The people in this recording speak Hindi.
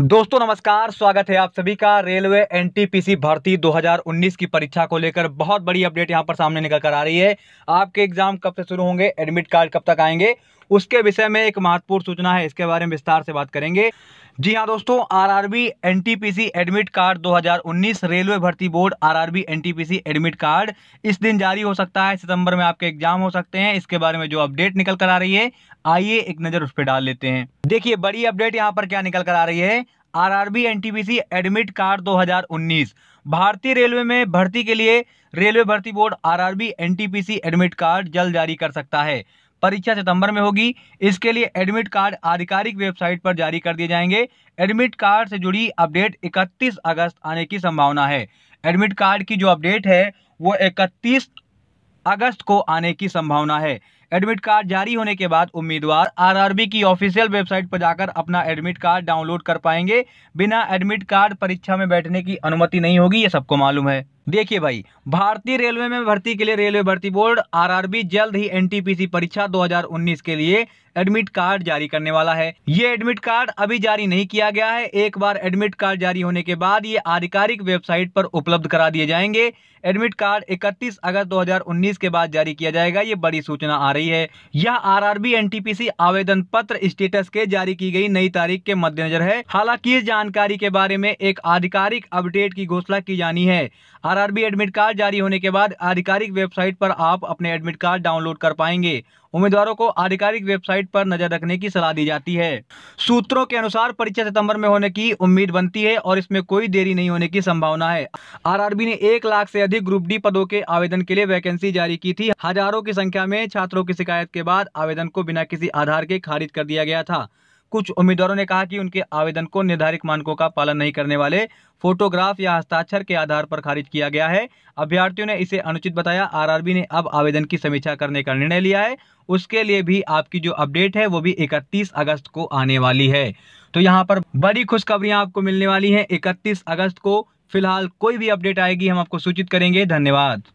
दोस्तों नमस्कार स्वागत है आप सभी का रेलवे एनटीपीसी भर्ती 2019 की परीक्षा को लेकर बहुत बड़ी अपडेट यहां पर सामने निकल कर आ रही है आपके एग्जाम कब से शुरू होंगे एडमिट कार्ड कब तक आएंगे उसके विषय में एक महत्वपूर्ण सूचना है इसके बारे में विस्तार से बात करेंगे जी हाँ दोस्तों RRB NTPC admit card 2019 railway भर्ती board RRB NTPC admit card इस दिन जारी हो सकता है सितंबर में आपके एग्जाम हो सकते हैं इसके बारे में जो अपडेट निकल कर आ रही है आइए एक नज़र उस पर डाल लेते हैं देखिए बड़ी अपडेट यहाँ पर क्या निकल कर आ रही है आरआरबी एनटीपीसी एडमिट कार्ड 2019 भारतीय रेलवे में भर्ती के लिए रेलवे भर्ती board RRB NTPC admit card जल्द जारी कर सकता है परीक्षा सितंबर में होगी इसके लिए एडमिट कार्ड आधिकारिक वेबसाइट पर जारी कर दिए जाएंगे एडमिट कार्ड से जुड़ी अपडेट 31 अगस्त आने की संभावना है एडमिट कार्ड की जो अपडेट है वो 31 अगस्त को आने की संभावना है एडमिट कार्ड जारी होने के बाद उम्मीदवार आरआरबी की ऑफिशियल वेबसाइट पर जाकर अपना एडमिट कार्ड डाउनलोड कर पाएंगे बिना एडमिट कार्ड परीक्षा में बैठने की अनुमति नहीं होगी ये सबको मालूम है देखिए भाई भारतीय रेलवे में भर्ती के लिए रेलवे भर्ती बोर्ड आरआरबी जल्द ही एनटीपीसी परीक्षा 2019 के लिए एडमिट कार्ड जारी करने वाला है ये एडमिट कार्ड अभी जारी नहीं किया गया है एक बार एडमिट कार्ड जारी होने के बाद ये आधिकारिक वेबसाइट पर उपलब्ध करा दिए जाएंगे एडमिट कार्ड इकतीस अगस्त 2019 के बाद जारी किया जाएगा ये बड़ी सूचना आ रही जारी है यह आरआरबी एनटीपीसी आवेदन पत्र स्टेटस के जारी की गई नई तारीख के मद्देनजर है हालांकि इस जानकारी के बारे में एक आधिकारिक अपडेट की घोषणा की जानी है आरआरबी एडमिट कार्ड जारी होने के बाद आधिकारिक वेबसाइट पर आप अपने एडमिट कार्ड डाउनलोड कर पाएंगे उम्मीदवारों को आधिकारिक वेबसाइट पर नजर रखने की सलाह दी जाती है सूत्रों के अनुसार परीक्षा सितंबर में होने की उम्मीद बनती है और इसमें कोई देरी नहीं होने की संभावना है आरआरबी ने एक लाख से अधिक ग्रुप डी पदों के आवेदन के लिए वैकेंसी जारी की थी हजारों की संख्या में छात्रों की शिकायत के बाद आवेदन को बिना किसी आधार के खारिज कर दिया गया था कुछ उम्मीदवारों ने कहा कि उनके आवेदन को निर्धारित मानकों का पालन नहीं करने वाले फोटोग्राफ या हस्ताक्षर के आधार पर खारिज किया गया है अभ्यर्थियों ने इसे अनुचित बताया आरआरबी ने अब आवेदन की समीक्षा करने का निर्णय लिया है उसके लिए भी आपकी जो अपडेट है वो भी 31 अगस्त को आने वाली है तो यहाँ पर बड़ी खुशखबरियाँ आपको मिलने वाली हैं इकतीस अगस्त को फिलहाल कोई भी अपडेट आएगी हम आपको सूचित करेंगे धन्यवाद